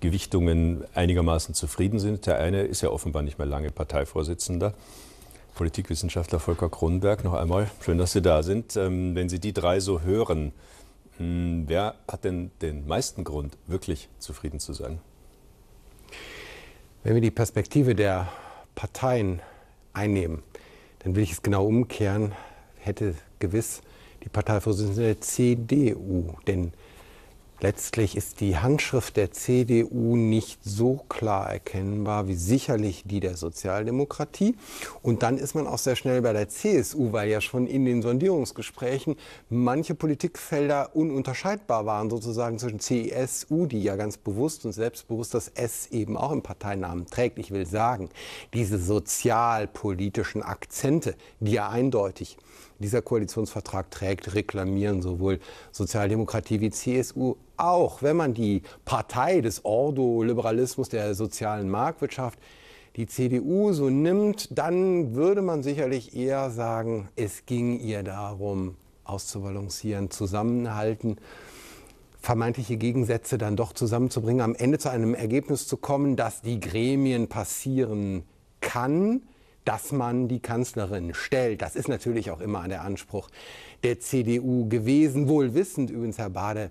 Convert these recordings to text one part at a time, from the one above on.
Gewichtungen einigermaßen zufrieden sind. Der eine ist ja offenbar nicht mehr lange Parteivorsitzender. Politikwissenschaftler Volker Kronberg, noch einmal, schön, dass Sie da sind. Ähm, wenn Sie die drei so hören, hm, wer hat denn den meisten Grund, wirklich zufrieden zu sein? Wenn wir die Perspektive der Parteien einnehmen, dann will ich es genau umkehren, hätte gewiss die Parteivorsitzende der CDU, denn Letztlich ist die Handschrift der CDU nicht so klar erkennbar wie sicherlich die der Sozialdemokratie. Und dann ist man auch sehr schnell bei der CSU, weil ja schon in den Sondierungsgesprächen manche Politikfelder ununterscheidbar waren, sozusagen zwischen CSU, die ja ganz bewusst und selbstbewusst das S eben auch im Parteinamen trägt. Ich will sagen, diese sozialpolitischen Akzente, die ja eindeutig dieser Koalitionsvertrag trägt, reklamieren sowohl Sozialdemokratie wie CSU. Auch wenn man die Partei des Ordo-Liberalismus der sozialen Marktwirtschaft die CDU so nimmt, dann würde man sicherlich eher sagen, es ging ihr darum, auszubalancieren, zusammenhalten, vermeintliche Gegensätze dann doch zusammenzubringen, am Ende zu einem Ergebnis zu kommen, dass die Gremien passieren kann, dass man die Kanzlerin stellt. Das ist natürlich auch immer der Anspruch der CDU gewesen. Wohl wissend übrigens, Herr Bade,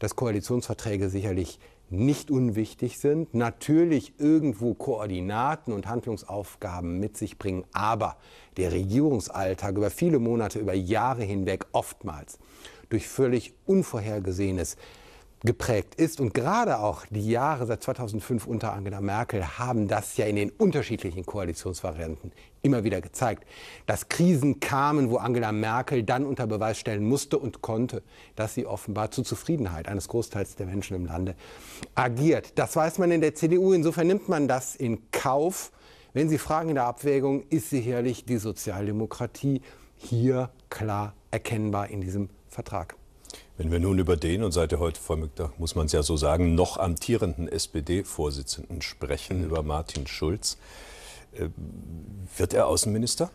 dass Koalitionsverträge sicherlich nicht unwichtig sind, natürlich irgendwo Koordinaten und Handlungsaufgaben mit sich bringen, aber der Regierungsalltag über viele Monate, über Jahre hinweg oftmals durch völlig Unvorhergesehenes geprägt ist. Und gerade auch die Jahre seit 2005 unter Angela Merkel haben das ja in den unterschiedlichen Koalitionsvarianten immer wieder gezeigt, dass Krisen kamen, wo Angela Merkel dann unter Beweis stellen musste und konnte, dass sie offenbar zur Zufriedenheit eines Großteils der Menschen im Lande agiert. Das weiß man in der CDU, insofern nimmt man das in Kauf. Wenn Sie fragen in der Abwägung, ist sicherlich die Sozialdemokratie hier klar erkennbar in diesem Vertrag. Wenn wir nun über den, und seit heute Vormittag muss man es ja so sagen, noch amtierenden SPD-Vorsitzenden sprechen, mhm. über Martin Schulz, äh, wird er Außenminister?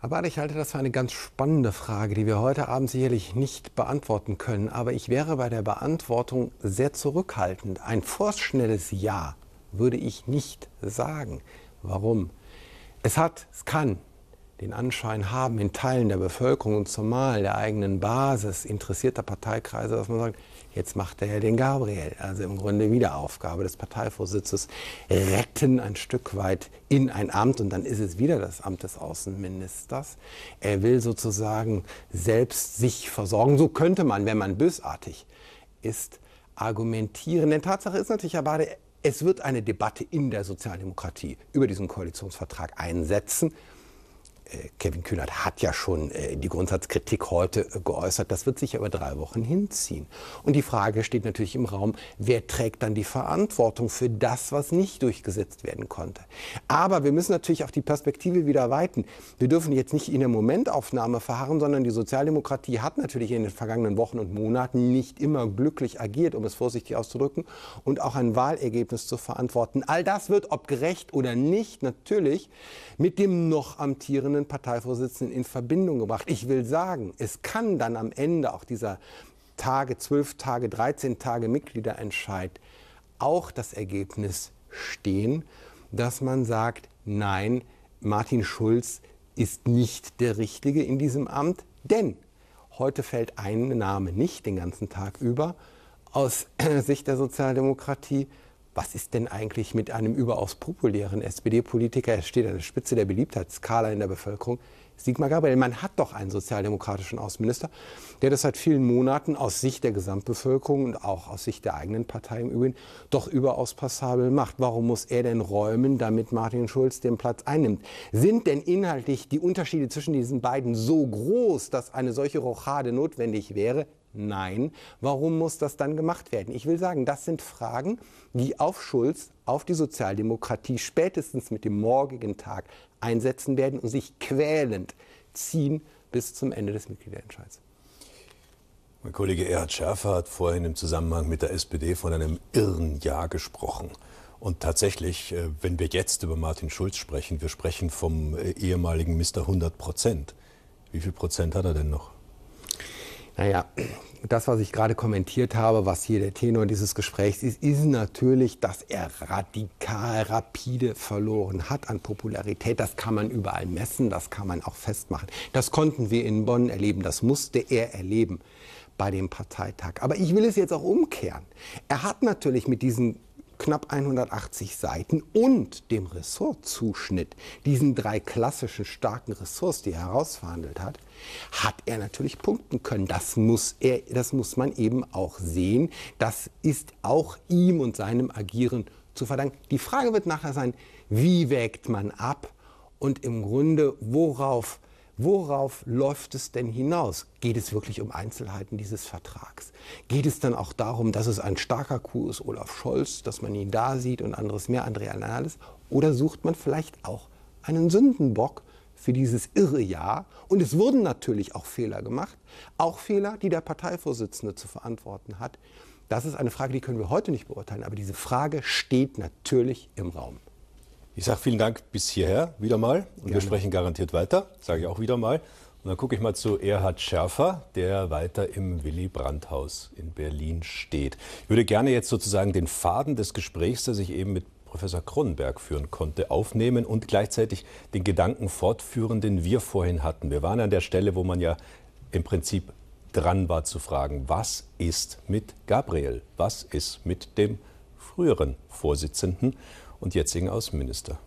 Aber ich halte das für eine ganz spannende Frage, die wir heute Abend sicherlich nicht beantworten können. Aber ich wäre bei der Beantwortung sehr zurückhaltend. Ein vorschnelles Ja würde ich nicht sagen. Warum? Es hat, es kann den Anschein haben in Teilen der Bevölkerung und zumal der eigenen Basis interessierter Parteikreise, dass man sagt, jetzt macht er den Gabriel. Also im Grunde wieder Aufgabe des Parteivorsitzes, retten ein Stück weit in ein Amt und dann ist es wieder das Amt des Außenministers. Er will sozusagen selbst sich versorgen. So könnte man, wenn man bösartig ist, argumentieren. Denn Tatsache ist natürlich, Herr Bade, es wird eine Debatte in der Sozialdemokratie über diesen Koalitionsvertrag einsetzen. Kevin Kühnert hat ja schon äh, die Grundsatzkritik heute geäußert. Das wird sich über drei Wochen hinziehen. Und die Frage steht natürlich im Raum, wer trägt dann die Verantwortung für das, was nicht durchgesetzt werden konnte? Aber wir müssen natürlich auch die Perspektive wieder weiten. Wir dürfen jetzt nicht in der Momentaufnahme verharren, sondern die Sozialdemokratie hat natürlich in den vergangenen Wochen und Monaten nicht immer glücklich agiert, um es vorsichtig auszudrücken, und auch ein Wahlergebnis zu verantworten. All das wird, ob gerecht oder nicht, natürlich mit dem noch amtierenden amtierenden Parteivorsitzenden in Verbindung gebracht. Ich will sagen, es kann dann am Ende auch dieser Tage, zwölf Tage, 13 Tage Mitgliederentscheid auch das Ergebnis stehen, dass man sagt, nein, Martin Schulz ist nicht der Richtige in diesem Amt, denn heute fällt ein Name nicht den ganzen Tag über aus Sicht der Sozialdemokratie, was ist denn eigentlich mit einem überaus populären SPD-Politiker, er steht an der Spitze der Beliebtheitsskala in der Bevölkerung, Sigmar Gabriel. Man hat doch einen sozialdemokratischen Außenminister, der das seit vielen Monaten aus Sicht der Gesamtbevölkerung und auch aus Sicht der eigenen Partei im Übrigen doch überaus passabel macht. Warum muss er denn räumen, damit Martin Schulz den Platz einnimmt? Sind denn inhaltlich die Unterschiede zwischen diesen beiden so groß, dass eine solche Rochade notwendig wäre? Nein. Warum muss das dann gemacht werden? Ich will sagen, das sind Fragen, die auf Schulz, auf die Sozialdemokratie spätestens mit dem morgigen Tag einsetzen werden und sich quälend ziehen bis zum Ende des Mitgliederentscheids. Mein Kollege Erhard Schärfer hat vorhin im Zusammenhang mit der SPD von einem irren Jahr gesprochen. Und tatsächlich, äh, wenn wir jetzt über Martin Schulz sprechen, wir sprechen vom äh, ehemaligen Mr. 100 Prozent. Wie viel Prozent hat er denn noch? Naja, das, was ich gerade kommentiert habe, was hier der Tenor dieses Gesprächs ist, ist natürlich, dass er radikal, rapide verloren hat an Popularität. Das kann man überall messen, das kann man auch festmachen. Das konnten wir in Bonn erleben, das musste er erleben bei dem Parteitag. Aber ich will es jetzt auch umkehren. Er hat natürlich mit diesen knapp 180 Seiten und dem Ressortzuschnitt, diesen drei klassischen starken Ressorts, die er herausverhandelt hat, hat er natürlich punkten können. Das muss, er, das muss man eben auch sehen. Das ist auch ihm und seinem Agieren zu verdanken. Die Frage wird nachher sein, wie wägt man ab und im Grunde, worauf Worauf läuft es denn hinaus? Geht es wirklich um Einzelheiten dieses Vertrags? Geht es dann auch darum, dass es ein starker Coup ist, Olaf Scholz, dass man ihn da sieht und anderes mehr, Andrea Nahles? Oder sucht man vielleicht auch einen Sündenbock für dieses irre Jahr? Und es wurden natürlich auch Fehler gemacht, auch Fehler, die der Parteivorsitzende zu verantworten hat. Das ist eine Frage, die können wir heute nicht beurteilen, aber diese Frage steht natürlich im Raum. Ich sage vielen Dank bis hierher wieder mal und Gerne. wir sprechen garantiert weiter, sage ich auch wieder mal. Und dann gucke ich mal zu Erhard Schärfer, der weiter im Willy Brandt-Haus in Berlin steht. Ich würde gerne jetzt sozusagen den Faden des Gesprächs, das ich eben mit Professor Kronenberg führen konnte, aufnehmen und gleichzeitig den Gedanken fortführen, den wir vorhin hatten. Wir waren an der Stelle, wo man ja im Prinzip dran war zu fragen, was ist mit Gabriel? Was ist mit dem früheren Vorsitzenden? und jetzigen Außenminister.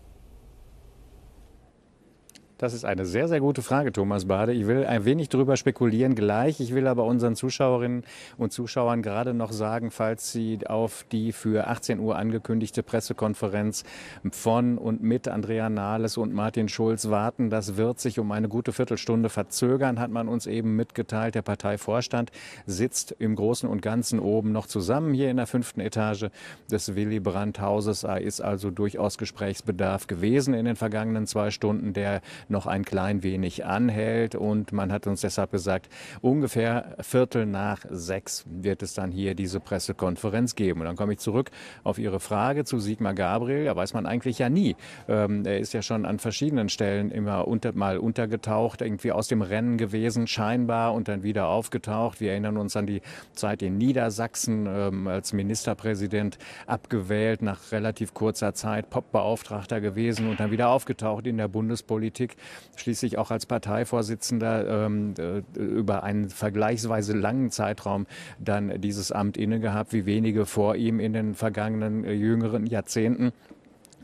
Das ist eine sehr, sehr gute Frage, Thomas Bade. Ich will ein wenig drüber spekulieren gleich. Ich will aber unseren Zuschauerinnen und Zuschauern gerade noch sagen, falls Sie auf die für 18 Uhr angekündigte Pressekonferenz von und mit Andrea Nahles und Martin Schulz warten, das wird sich um eine gute Viertelstunde verzögern, hat man uns eben mitgeteilt. Der Parteivorstand sitzt im Großen und Ganzen oben noch zusammen hier in der fünften Etage des Willy Brandt Hauses. Da ist also durchaus Gesprächsbedarf gewesen in den vergangenen zwei Stunden. Der noch ein klein wenig anhält. Und man hat uns deshalb gesagt, ungefähr Viertel nach sechs wird es dann hier diese Pressekonferenz geben. Und dann komme ich zurück auf Ihre Frage zu Sigmar Gabriel. Da weiß man eigentlich ja nie. Ähm, er ist ja schon an verschiedenen Stellen immer unter, mal untergetaucht, irgendwie aus dem Rennen gewesen, scheinbar, und dann wieder aufgetaucht. Wir erinnern uns an die Zeit in Niedersachsen ähm, als Ministerpräsident abgewählt, nach relativ kurzer Zeit Popbeauftragter gewesen und dann wieder aufgetaucht in der Bundespolitik schließlich auch als Parteivorsitzender ähm, äh, über einen vergleichsweise langen Zeitraum dann dieses Amt inne gehabt, wie wenige vor ihm in den vergangenen äh, jüngeren Jahrzehnten.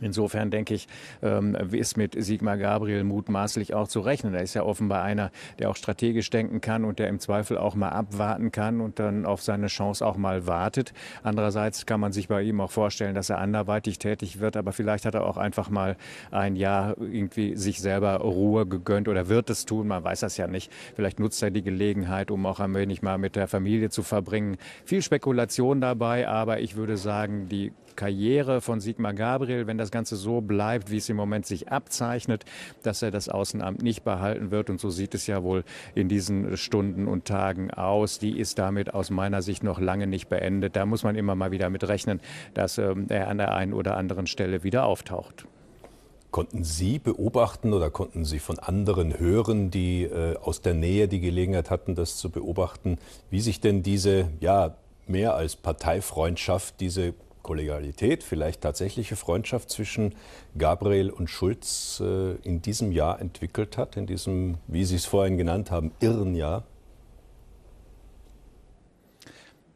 Insofern denke ich, ähm, ist mit Sigmar Gabriel mutmaßlich auch zu rechnen. Er ist ja offenbar einer, der auch strategisch denken kann und der im Zweifel auch mal abwarten kann und dann auf seine Chance auch mal wartet. Andererseits kann man sich bei ihm auch vorstellen, dass er anderweitig tätig wird, aber vielleicht hat er auch einfach mal ein Jahr irgendwie sich selber Ruhe gegönnt oder wird es tun, man weiß das ja nicht. Vielleicht nutzt er die Gelegenheit, um auch ein wenig mal mit der Familie zu verbringen. Viel Spekulation dabei, aber ich würde sagen, die Karriere von Sigmar Gabriel, wenn das Ganze so bleibt, wie es im Moment sich abzeichnet, dass er das Außenamt nicht behalten wird. Und so sieht es ja wohl in diesen Stunden und Tagen aus. Die ist damit aus meiner Sicht noch lange nicht beendet. Da muss man immer mal wieder mit rechnen, dass ähm, er an der einen oder anderen Stelle wieder auftaucht. Konnten Sie beobachten oder konnten Sie von anderen hören, die äh, aus der Nähe die Gelegenheit hatten, das zu beobachten, wie sich denn diese ja mehr als Parteifreundschaft, diese Kollegialität, vielleicht tatsächliche Freundschaft zwischen Gabriel und Schulz äh, in diesem Jahr entwickelt hat, in diesem, wie Sie es vorhin genannt haben, irren Jahr?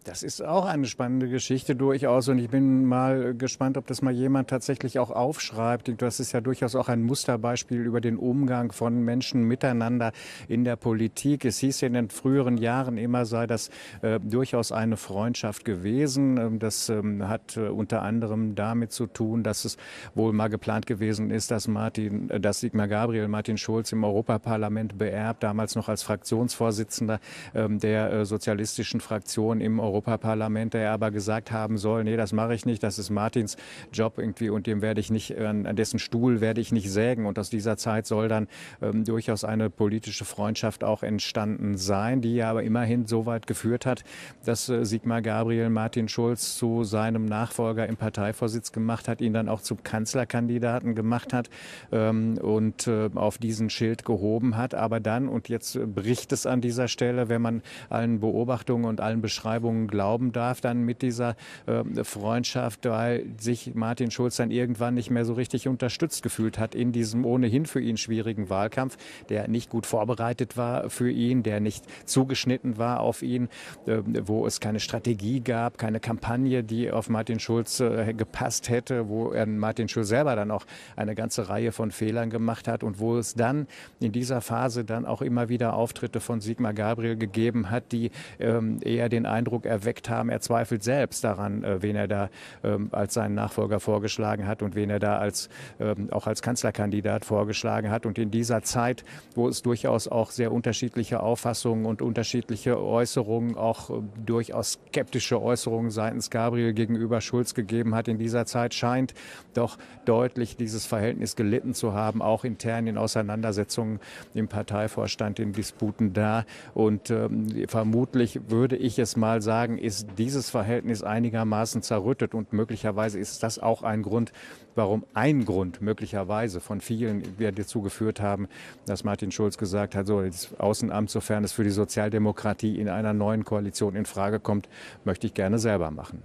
Das ist auch eine spannende Geschichte durchaus und ich bin mal gespannt, ob das mal jemand tatsächlich auch aufschreibt. Das ist ja durchaus auch ein Musterbeispiel über den Umgang von Menschen miteinander in der Politik. Es hieß in den früheren Jahren immer, sei das äh, durchaus eine Freundschaft gewesen. Ähm, das ähm, hat äh, unter anderem damit zu tun, dass es wohl mal geplant gewesen ist, dass Martin, äh, dass Sigmar Gabriel Martin Schulz im Europaparlament beerbt, damals noch als Fraktionsvorsitzender ähm, der äh, sozialistischen Fraktion im Europaparlament Europaparlament, der aber gesagt haben soll, nee, das mache ich nicht, das ist Martins Job irgendwie und dem werde ich nicht, ähm, an dessen Stuhl werde ich nicht sägen. Und aus dieser Zeit soll dann ähm, durchaus eine politische Freundschaft auch entstanden sein, die ja aber immerhin so weit geführt hat, dass äh, Sigmar Gabriel Martin Schulz zu seinem Nachfolger im Parteivorsitz gemacht hat, ihn dann auch zum Kanzlerkandidaten gemacht hat ähm, und äh, auf diesen Schild gehoben hat. Aber dann, und jetzt äh, bricht es an dieser Stelle, wenn man allen Beobachtungen und allen Beschreibungen glauben darf, dann mit dieser äh, Freundschaft, weil sich Martin Schulz dann irgendwann nicht mehr so richtig unterstützt gefühlt hat in diesem ohnehin für ihn schwierigen Wahlkampf, der nicht gut vorbereitet war für ihn, der nicht zugeschnitten war auf ihn, äh, wo es keine Strategie gab, keine Kampagne, die auf Martin Schulz äh, gepasst hätte, wo er, Martin Schulz selber dann auch eine ganze Reihe von Fehlern gemacht hat und wo es dann in dieser Phase dann auch immer wieder Auftritte von Sigmar Gabriel gegeben hat, die ähm, eher den Eindruck erweckt haben. Er zweifelt selbst daran, äh, wen er da ähm, als seinen Nachfolger vorgeschlagen hat und wen er da als, ähm, auch als Kanzlerkandidat vorgeschlagen hat. Und in dieser Zeit, wo es durchaus auch sehr unterschiedliche Auffassungen und unterschiedliche Äußerungen, auch ähm, durchaus skeptische Äußerungen seitens Gabriel gegenüber Schulz gegeben hat, in dieser Zeit scheint doch deutlich dieses Verhältnis gelitten zu haben, auch intern in Auseinandersetzungen im Parteivorstand, in Disputen da. Und ähm, vermutlich würde ich es mal sagen, sagen, ist dieses Verhältnis einigermaßen zerrüttet und möglicherweise ist das auch ein Grund, warum ein Grund möglicherweise von vielen wir dazu geführt haben, dass Martin Schulz gesagt hat, so das Außenamt, sofern es für die Sozialdemokratie in einer neuen Koalition in Frage kommt, möchte ich gerne selber machen.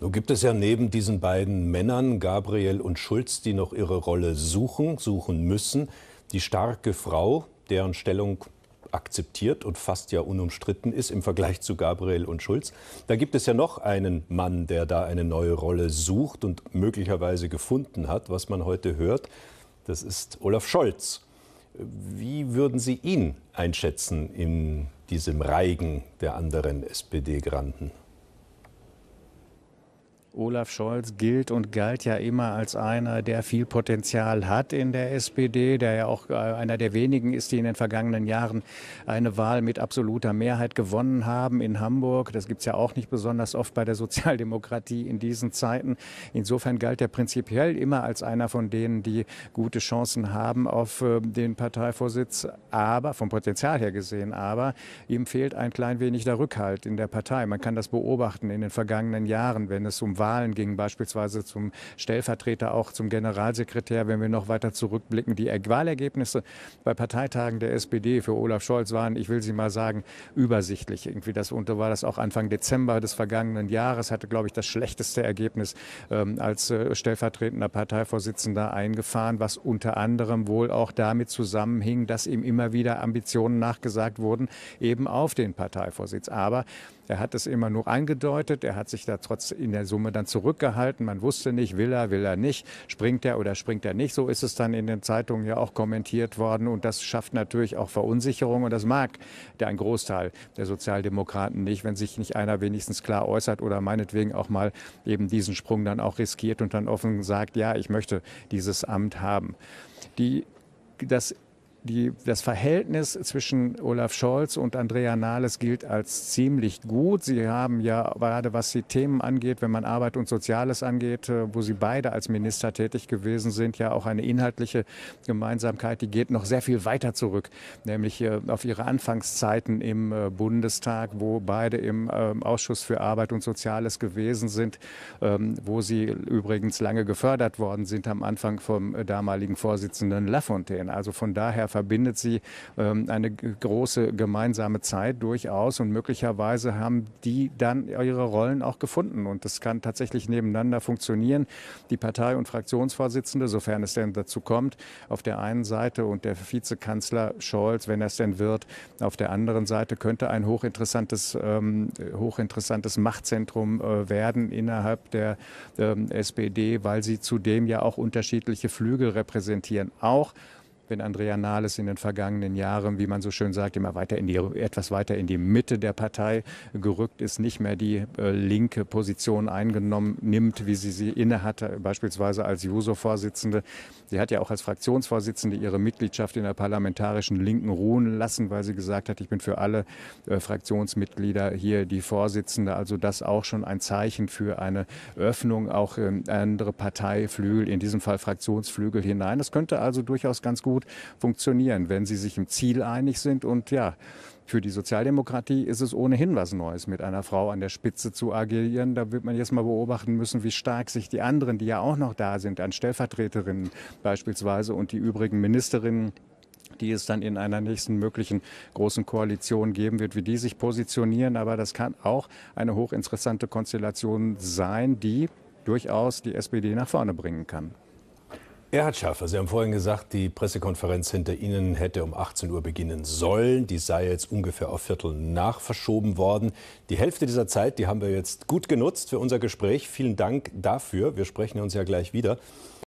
Nun gibt es ja neben diesen beiden Männern, Gabriel und Schulz, die noch ihre Rolle suchen, suchen müssen, die starke Frau, deren Stellung akzeptiert und fast ja unumstritten ist im Vergleich zu Gabriel und Schulz. Da gibt es ja noch einen Mann, der da eine neue Rolle sucht und möglicherweise gefunden hat, was man heute hört. Das ist Olaf Scholz. Wie würden Sie ihn einschätzen in diesem Reigen der anderen SPD-Granden? Olaf Scholz gilt und galt ja immer als einer, der viel Potenzial hat in der SPD, der ja auch äh, einer der wenigen ist, die in den vergangenen Jahren eine Wahl mit absoluter Mehrheit gewonnen haben in Hamburg. Das gibt es ja auch nicht besonders oft bei der Sozialdemokratie in diesen Zeiten. Insofern galt er prinzipiell immer als einer von denen, die gute Chancen haben auf äh, den Parteivorsitz, aber vom Potenzial her gesehen, aber ihm fehlt ein klein wenig der Rückhalt in der Partei. Man kann das beobachten in den vergangenen Jahren, wenn es um Wahlen ging, beispielsweise zum Stellvertreter, auch zum Generalsekretär, wenn wir noch weiter zurückblicken. Die Wahlergebnisse bei Parteitagen der SPD für Olaf Scholz waren, ich will Sie mal sagen, übersichtlich irgendwie. Das unter war das auch Anfang Dezember des vergangenen Jahres, hatte, glaube ich, das schlechteste Ergebnis ähm, als äh, stellvertretender Parteivorsitzender eingefahren, was unter anderem wohl auch damit zusammenhing, dass ihm immer wieder Ambitionen nachgesagt wurden, eben auf den Parteivorsitz. Aber er hat es immer nur angedeutet. Er hat sich da trotz in der Summe dann zurückgehalten. Man wusste nicht, will er, will er nicht, springt er oder springt er nicht. So ist es dann in den Zeitungen ja auch kommentiert worden. Und das schafft natürlich auch Verunsicherung. Und das mag der ein Großteil der Sozialdemokraten nicht, wenn sich nicht einer wenigstens klar äußert oder meinetwegen auch mal eben diesen Sprung dann auch riskiert und dann offen sagt, ja, ich möchte dieses Amt haben. Die das die, das Verhältnis zwischen Olaf Scholz und Andrea Nahles gilt als ziemlich gut. Sie haben ja gerade was die Themen angeht, wenn man Arbeit und Soziales angeht, äh, wo sie beide als Minister tätig gewesen sind, ja auch eine inhaltliche Gemeinsamkeit, die geht noch sehr viel weiter zurück, nämlich äh, auf ihre Anfangszeiten im äh, Bundestag, wo beide im ähm, Ausschuss für Arbeit und Soziales gewesen sind, ähm, wo sie übrigens lange gefördert worden sind am Anfang vom damaligen Vorsitzenden Lafontaine. Also von daher verbindet sie ähm, eine große gemeinsame Zeit durchaus und möglicherweise haben die dann ihre Rollen auch gefunden und das kann tatsächlich nebeneinander funktionieren. Die Partei- und Fraktionsvorsitzende, sofern es denn dazu kommt, auf der einen Seite und der Vizekanzler Scholz, wenn er es denn wird, auf der anderen Seite könnte ein hochinteressantes, ähm, hochinteressantes Machtzentrum äh, werden innerhalb der ähm, SPD, weil sie zudem ja auch unterschiedliche Flügel repräsentieren. Auch wenn Andrea Nahles in den vergangenen Jahren, wie man so schön sagt, immer weiter in die, etwas weiter in die Mitte der Partei gerückt ist, nicht mehr die äh, linke Position eingenommen nimmt, wie sie sie innehatte, beispielsweise als Juso-Vorsitzende. Sie hat ja auch als Fraktionsvorsitzende ihre Mitgliedschaft in der parlamentarischen Linken ruhen lassen, weil sie gesagt hat, ich bin für alle äh, Fraktionsmitglieder hier die Vorsitzende. Also das auch schon ein Zeichen für eine Öffnung auch in ähm, andere Parteiflügel, in diesem Fall Fraktionsflügel hinein. Das könnte also durchaus ganz gut gut funktionieren, wenn sie sich im Ziel einig sind. Und ja, für die Sozialdemokratie ist es ohnehin was Neues, mit einer Frau an der Spitze zu agieren. Da wird man jetzt mal beobachten müssen, wie stark sich die anderen, die ja auch noch da sind, an Stellvertreterinnen beispielsweise und die übrigen Ministerinnen, die es dann in einer nächsten möglichen großen Koalition geben wird, wie die sich positionieren. Aber das kann auch eine hochinteressante Konstellation sein, die durchaus die SPD nach vorne bringen kann. Erhard Schaffer, Sie haben vorhin gesagt, die Pressekonferenz hinter Ihnen hätte um 18 Uhr beginnen sollen. Die sei jetzt ungefähr auf Viertel nach verschoben worden. Die Hälfte dieser Zeit, die haben wir jetzt gut genutzt für unser Gespräch. Vielen Dank dafür. Wir sprechen uns ja gleich wieder.